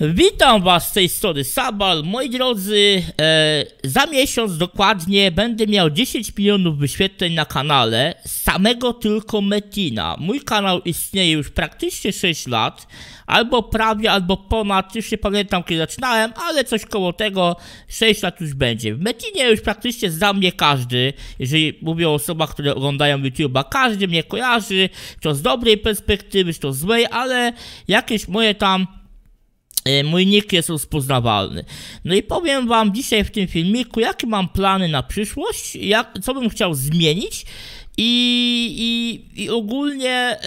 Witam Was z tej strony Sabal. Moi drodzy, e, za miesiąc dokładnie będę miał 10 milionów wyświetleń na kanale samego tylko Metina. Mój kanał istnieje już praktycznie 6 lat, albo prawie, albo ponad, już nie pamiętam kiedy zaczynałem, ale coś koło tego 6 lat już będzie. W Metinie już praktycznie zna mnie każdy, jeżeli mówię o osobach, które oglądają YouTube'a, każdy mnie kojarzy, czy to z dobrej perspektywy, czy to z złej, ale jakieś moje tam E, mój nick jest rozpoznawalny. No i powiem Wam dzisiaj w tym filmiku, jakie mam plany na przyszłość, jak, co bym chciał zmienić i, i, i ogólnie.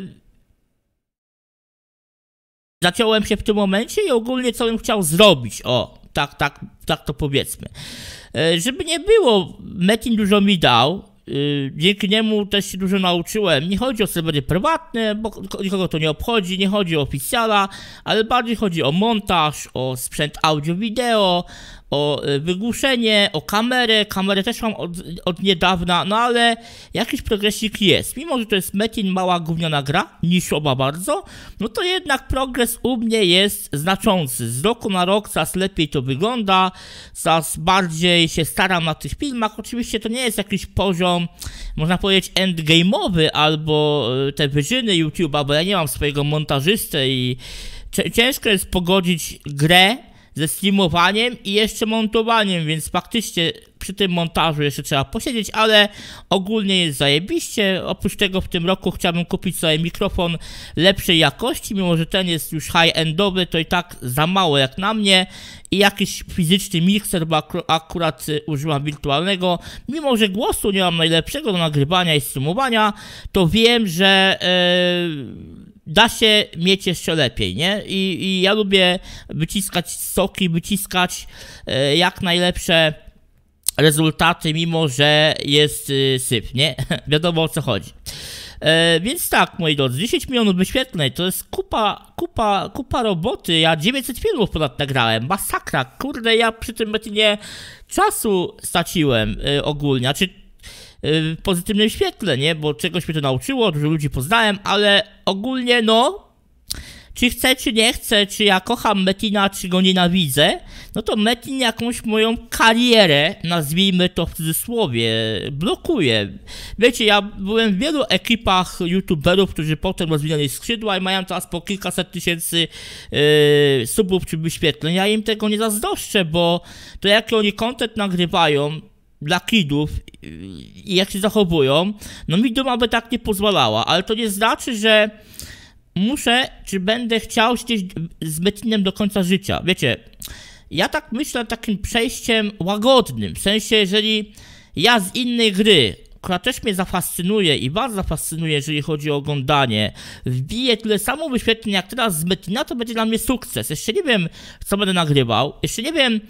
Yy się w tym momencie i ogólnie co bym chciał zrobić. O, tak, tak, tak to powiedzmy. E, żeby nie było, Metin dużo mi dał, Y, dzięki niemu też się dużo nauczyłem. Nie chodzi o serwery prywatne, bo nikogo to nie obchodzi, nie chodzi o oficjala, ale bardziej chodzi o montaż, o sprzęt audio-wideo, o y, wygłuszenie, o kamerę. Kamerę też mam od, od niedawna, no ale jakiś progresik jest. Mimo, że to jest Metin mała gówniona gra, niszowa bardzo, no to jednak progres u mnie jest znaczący. Z roku na rok coraz lepiej to wygląda, coraz bardziej się staram na tych filmach. Oczywiście to nie jest jakiś poziom, można powiedzieć, endgame'owy albo y, te wyżyny YouTube'a, bo ja nie mam swojego montażysty i ciężko jest pogodzić grę ze streamowaniem i jeszcze montowaniem, więc faktycznie przy tym montażu jeszcze trzeba posiedzieć, ale ogólnie jest zajebiście. Oprócz tego w tym roku chciałbym kupić sobie mikrofon lepszej jakości, mimo że ten jest już high-endowy, to i tak za mało jak na mnie. I jakiś fizyczny mikser, bo akurat y, używam wirtualnego. Mimo, że głosu nie mam najlepszego do nagrywania i streamowania, to wiem, że... Yy da się mieć jeszcze lepiej, nie? I, i ja lubię wyciskać soki, wyciskać e, jak najlepsze rezultaty, mimo że jest e, syp, nie? Wiadomo o co chodzi. E, więc tak, moi drodzy, 10 milionów wyświetleń to jest kupa, kupa, kupa roboty. Ja 900 filmów ponad nagrałem, masakra, kurde, ja przy tym nie czasu straciłem e, ogólnie. Znaczy, Y, w pozytywnym świetle, nie? Bo czegoś mnie to nauczyło, dużo ludzi poznałem, ale ogólnie no, czy chcę, czy nie chcę, czy ja kocham Metina, czy go nienawidzę, no to Metin jakąś moją karierę, nazwijmy to w cudzysłowie, blokuje. Wiecie, ja byłem w wielu ekipach youtuberów, którzy potem rozwinęli skrzydła i mają teraz po kilkaset tysięcy yy, subów czy wyświetleń. Ja im tego nie zazdroszczę, bo to jaki oni content nagrywają, dla kidów i y, jak się zachowują, no mi duma by tak nie pozwalała, ale to nie znaczy, że muszę, czy będę chciał siedzieć z Metinem do końca życia. Wiecie, ja tak myślę takim przejściem łagodnym, w sensie jeżeli ja z innej gry która też mnie zafascynuje i bardzo zafascynuje, jeżeli chodzi o oglądanie, wbije tyle samo wyświetleń jak teraz z Metina, to będzie dla mnie sukces. Jeszcze nie wiem, co będę nagrywał, jeszcze nie wiem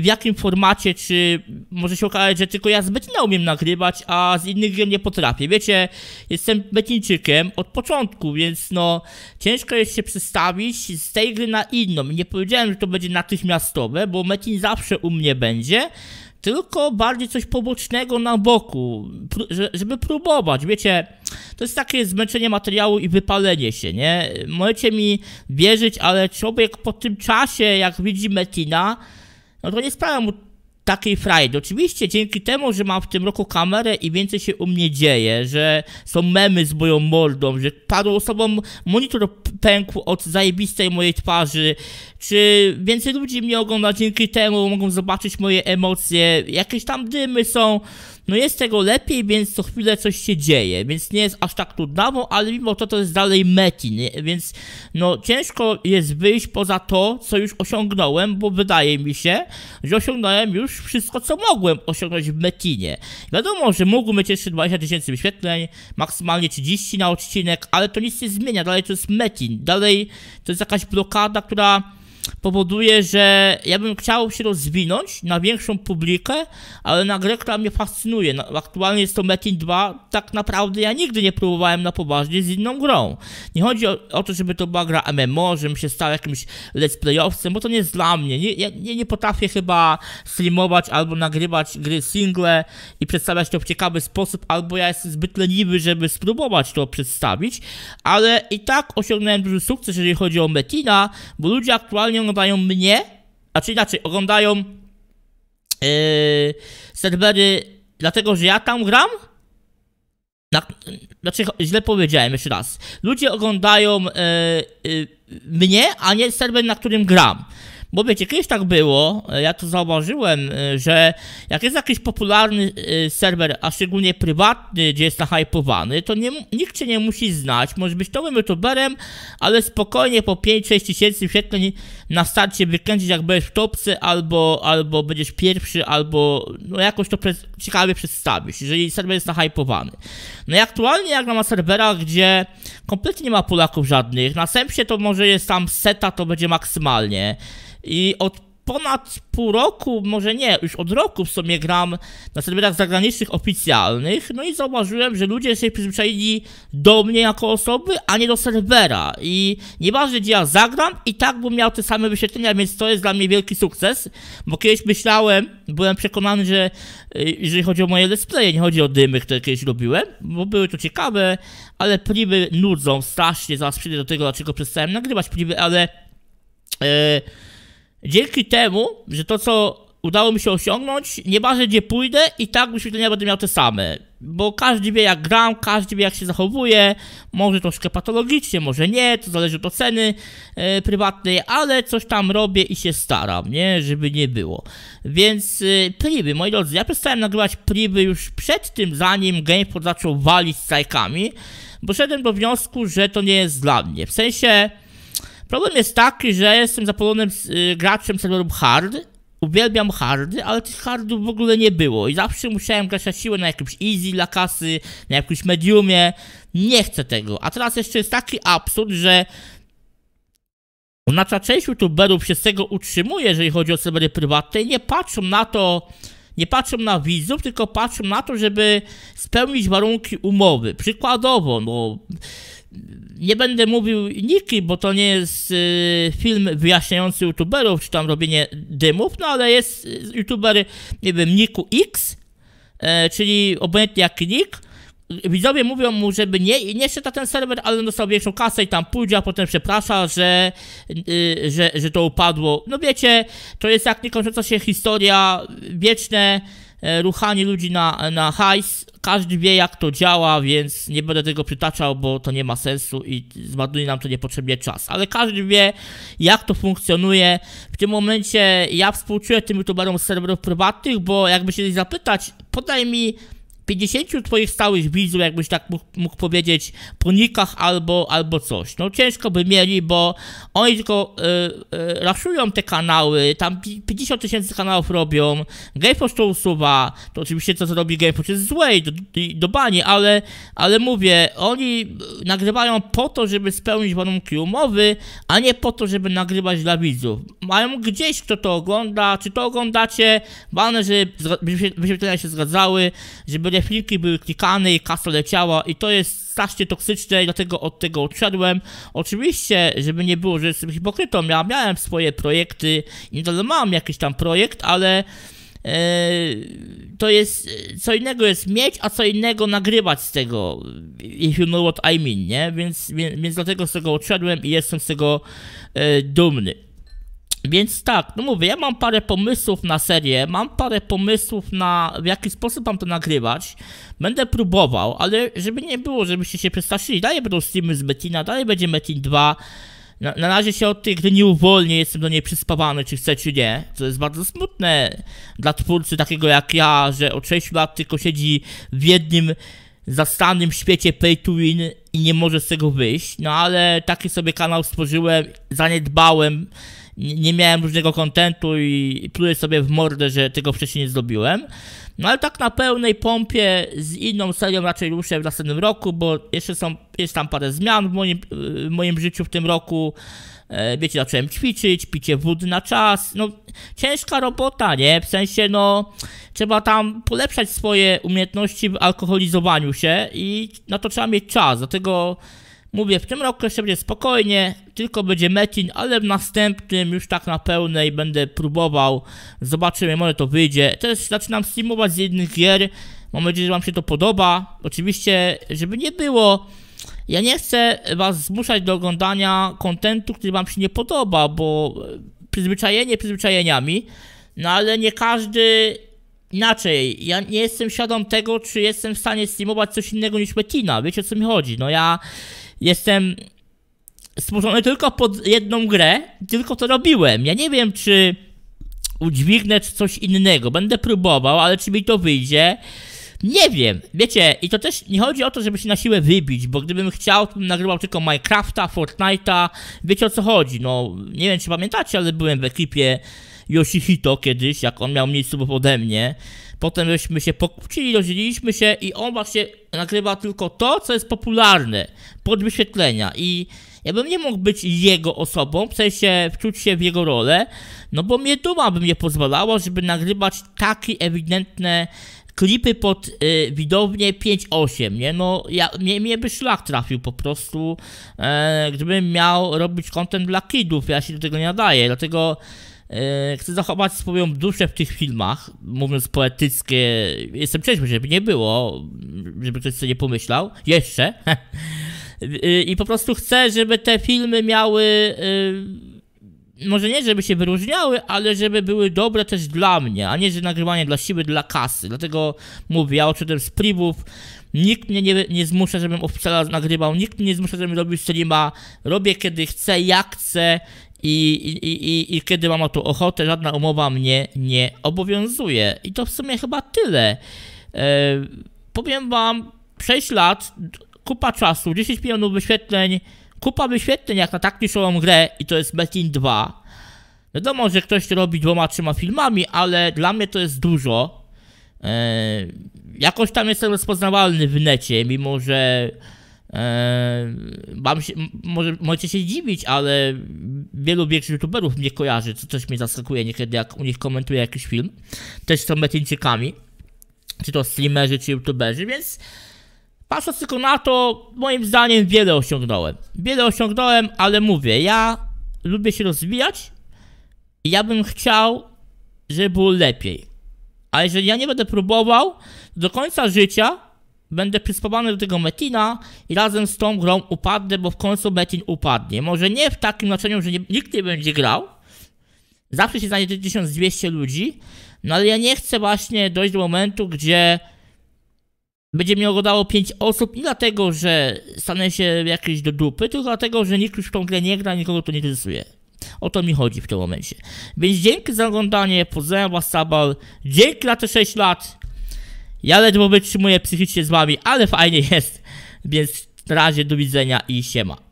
w jakim formacie, czy może się okazać, że tylko ja z Metina umiem nagrywać, a z innych gier nie potrafię. Wiecie, jestem Metinczykiem od początku, więc no ciężko jest się przestawić z tej gry na inną. Nie powiedziałem, że to będzie natychmiastowe, bo Metin zawsze u mnie będzie, tylko bardziej coś pobocznego na boku, żeby próbować, wiecie, to jest takie zmęczenie materiału i wypalenie się, nie? Możecie mi wierzyć, ale człowiek po tym czasie, jak widzi Metina, no to nie sprawia mu takiej frajdy. Oczywiście dzięki temu, że mam w tym roku kamerę i więcej się u mnie dzieje, że są memy z moją mordą, że paru osobom monitor pękł od zajebistej mojej twarzy, czy więcej ludzi mnie ogląda dzięki temu, mogą zobaczyć moje emocje, jakieś tam dymy są, no jest tego lepiej, więc co chwilę coś się dzieje, więc nie jest aż tak trudno, ale mimo to to jest dalej metin, więc no ciężko jest wyjść poza to, co już osiągnąłem, bo wydaje mi się, że osiągnąłem już wszystko, co mogłem osiągnąć w metinie. Wiadomo, że mógłbym mieć jeszcze 20 tysięcy wyświetleń, maksymalnie 30 na odcinek, ale to nic nie zmienia, dalej to jest metin, dalej to jest jakaś blokada, która powoduje, że ja bym chciał się rozwinąć na większą publikę, ale na grę, która mnie fascynuje. No, aktualnie jest to Metin 2, tak naprawdę ja nigdy nie próbowałem na poważnie z inną grą. Nie chodzi o, o to, żeby to była gra MMO, żebym się stał jakimś let's playowcem, bo to nie jest dla mnie. Nie, ja nie, nie potrafię chyba streamować albo nagrywać gry single i przedstawiać to w ciekawy sposób, albo ja jestem zbyt leniwy, żeby spróbować to przedstawić, ale i tak osiągnąłem duży sukces, jeżeli chodzi o Metina, bo ludzie aktualnie ewentualnie oglądają mnie, a czy inaczej, oglądają yy, e, serwery, dlatego że ja tam gram? Na, znaczy, źle powiedziałem jeszcze raz. Ludzie oglądają yy, yy, mnie, a nie serwer, na którym gram. Bo wiecie, kiedyś tak było, e, ja to zauważyłem, e, że jak jest jakiś popularny e, serwer, a szczególnie prywatny, gdzie jest nahypowany, to nie, nikt cię nie musi znać, może być nowym youtuberem, ale spokojnie po 5-6 tysięcy świetleń na starcie wykręcić, jak będziesz w topce, albo, albo będziesz pierwszy, albo no jakoś to ciekawie przedstawisz, jeżeli serwer jest nahypowany. No i aktualnie jak na serwerach, gdzie kompletnie nie ma Polaków żadnych, na to może jest tam seta, to będzie maksymalnie i od ponad pół roku, może nie, już od roku w sumie gram na serwerach zagranicznych oficjalnych, no i zauważyłem, że ludzie się przyzwyczaili do mnie jako osoby, a nie do serwera i nieważne gdzie ja zagram i tak bym miał te same wyświetlenia, więc to jest dla mnie wielki sukces, bo kiedyś myślałem, byłem przekonany, że y, jeżeli chodzi o moje let's nie chodzi o dymy, które kiedyś robiłem, bo były to ciekawe, ale pliwy nudzą strasznie, zaraz przyjdę do tego, dlaczego przestałem nagrywać pliwy, ale... Yy, Dzięki temu, że to co udało mi się osiągnąć, nieważne gdzie pójdę i tak wyświetlenia będę miał te same. Bo każdy wie jak gram, każdy wie jak się zachowuje, może troszkę patologicznie, może nie, to zależy od oceny e, prywatnej, ale coś tam robię i się staram, nie, żeby nie było. Więc e, priby, moi drodzy, ja przestałem nagrywać priby już przed tym, zanim GamePod zaczął walić z bo szedłem do wniosku, że to nie jest dla mnie. W sensie Problem jest taki, że jestem zapalonym y, graczem serwerów hard, uwielbiam hardy, ale tych hardów w ogóle nie było i zawsze musiałem grać na siłę na jakimś easy dla kasy, na jakimś mediumie, nie chcę tego. A teraz jeszcze jest taki absurd, że Znaczy część youtuberów się z tego utrzymuje, jeżeli chodzi o serwery prywatne i nie patrzą na to, nie patrzą na widzów, tylko patrzą na to, żeby spełnić warunki umowy. Przykładowo, no nie będę mówił niki, bo to nie jest y, film wyjaśniający youtuberów, czy tam robienie dymów, no ale jest y, youtuber, nie wiem, Niku X, e, czyli obojętnie jak nick, widzowie mówią mu, żeby nie, nie szedł na ten serwer, ale dostał większą kasę i tam pójdzie, a potem przeprasza, że, y, że, że to upadło. No wiecie, to jest jak niekończąca się historia, wieczne e, ruchanie ludzi na, na hajs, każdy wie jak to działa, więc nie będę tego przytaczał, bo to nie ma sensu i zmarnuje nam to niepotrzebnie czas. Ale każdy wie jak to funkcjonuje. W tym momencie ja współczuję tym youtuberom z serwerów prywatnych, bo jakby się zapytać, podaj mi 50 twoich stałych widzów, jakbyś tak mógł, mógł, powiedzieć, po nikach albo, albo coś. No ciężko by mieli, bo oni tylko y, y, raszują te kanały, tam 50 tysięcy kanałów robią, GamePost to usuwa, to oczywiście to, co robi GamePost jest złe i do, do bani, ale, ale mówię, oni nagrywają po to, żeby spełnić warunki umowy, a nie po to, żeby nagrywać dla widzów. Mają gdzieś, kto to ogląda, czy to oglądacie, ważne, żeby, żeby, żeby się zgadzały, żeby Wszystkie były klikane i kasa leciała i to jest strasznie toksyczne i dlatego od tego odszedłem. Oczywiście, żeby nie było, że jestem hipokrytą, ja miałem swoje projekty, nadal mam jakiś tam projekt, ale e, to jest, co innego jest mieć, a co innego nagrywać z tego, if you know what I mean, nie? Więc, więc dlatego z tego odszedłem i jestem z tego e, dumny. Więc tak, no mówię, ja mam parę pomysłów na serię, mam parę pomysłów na w jaki sposób mam to nagrywać. Będę próbował, ale żeby nie było, żebyście się przestraszyli, dalej będą streamy z Metina, dalej będzie Metin 2. Na, na razie się od tej gry nie uwolnię, jestem do niej przyspawany, czy chcę, czy nie. Co jest bardzo smutne dla twórcy takiego jak ja, że od 6 lat tylko siedzi w jednym zastanym świecie pay to win i nie może z tego wyjść. No ale taki sobie kanał stworzyłem, zaniedbałem nie miałem różnego kontentu i, pluję sobie w mordę, że tego wcześniej nie zrobiłem. No ale tak na pełnej pompie z inną serią raczej ruszę w następnym roku, bo jeszcze są, jest tam parę zmian w moim, w moim życiu w tym roku. E, wiecie, zacząłem ćwiczyć, picie wód na czas, no ciężka robota, nie? W sensie, no trzeba tam polepszać swoje umiejętności w alkoholizowaniu się i na to trzeba mieć czas, dlatego... Mówię, w tym roku jeszcze będzie spokojnie, tylko będzie Metin, ale w następnym już tak na pełnej będę próbował. Zobaczymy, może to wyjdzie. Też zaczynam streamować z jednych gier. Mam nadzieję, że Wam się to podoba. Oczywiście, żeby nie było... Ja nie chcę Was zmuszać do oglądania kontentu, który Wam się nie podoba, bo przyzwyczajenie przyzwyczajeniami, no ale nie każdy inaczej, ja nie jestem świadom tego, czy jestem w stanie streamować coś innego niż Metina, wiecie o co mi chodzi, no ja jestem stworzony tylko pod jedną grę, tylko to robiłem. Ja nie wiem, czy udźwignę czy coś innego. Będę próbował, ale czy mi to wyjdzie? Nie wiem, wiecie, i to też nie chodzi o to, żeby się na siłę wybić, bo gdybym chciał, to bym nagrywał tylko Minecrafta, Fortnite'a, wiecie o co chodzi, no, nie wiem czy pamiętacie, ale byłem w ekipie Yoshihito kiedyś, jak on miał mniej subów ode mnie. Potem żeśmy się pokłócili, rozdzieliliśmy się i on właśnie nagrywa tylko to, co jest popularne, pod wyświetlenia i ja bym nie mógł być jego osobą, w sensie wczuć się w jego rolę, no bo mnie duma by mnie pozwalała, żeby nagrywać takie ewidentne klipy pod y, widownię 5.8, nie? No, ja, mnie, mnie by szlak trafił po prostu, e, gdybym miał robić content dla kidów, ja się do tego nie nadaję, dlatego E, chcę zachować swoją duszę w tych filmach, mówiąc poetyckie. Jestem trzeźwy, żeby nie było, żeby ktoś sobie nie pomyślał. Jeszcze. E, I po prostu chcę, żeby te filmy miały e, może nie, żeby się wyróżniały, ale żeby były dobre też dla mnie, a nie, że nagrywanie dla siebie, dla kasy. Dlatego mówię, ja odszedłem z privów, nikt mnie nie, nie zmusza, żebym oficjalnie nagrywał, nikt mnie nie zmusza, żebym robił streama. Robię kiedy chcę, jak chcę i, i, i, i kiedy mam o to ochotę, żadna umowa mnie nie obowiązuje. I to w sumie chyba tyle. E, powiem wam, 6 lat, kupa czasu, 10 milionów wyświetleń, kupa wyświetleń jak na tak nisową grę i to jest Metin 2. Wiadomo, że ktoś to robi dwoma, trzema filmami, ale dla mnie to jest dużo. E, jakoś tam jestem rozpoznawalny w necie, mimo że e, Mam się, może, możecie się dziwić, ale wielu większych youtuberów mnie kojarzy, co coś mnie zaskakuje niekiedy, jak u nich komentuję jakiś film. Też są metyńczykami, czy to streamerzy, czy youtuberzy, więc Patrząc tylko na to, moim zdaniem wiele osiągnąłem. Wiele osiągnąłem, ale mówię, ja lubię się rozwijać i ja bym chciał, żeby było lepiej. A jeżeli ja nie będę próbował, do końca życia będę przyspawany do tego Metina i razem z tą grą upadnę, bo w końcu Metin upadnie. Może nie w takim znaczeniu, że nie, nikt nie będzie grał. Zawsze się znajdzie 1200 ludzi, no ale ja nie chcę właśnie dojść do momentu, gdzie będzie mnie oglądało 5 osób nie dlatego, że stanę się jakieś do dupy, tylko dlatego, że nikt już w tą grę nie gra, nikogo to nie interesuje. O to mi chodzi w tym momencie. Więc dzięki za oglądanie, pozdrawiam was Sabal, dzięki na te 6 lat. Ja ledwo wytrzymuję psychicznie z wami, ale fajnie jest, więc na razie do widzenia i siema.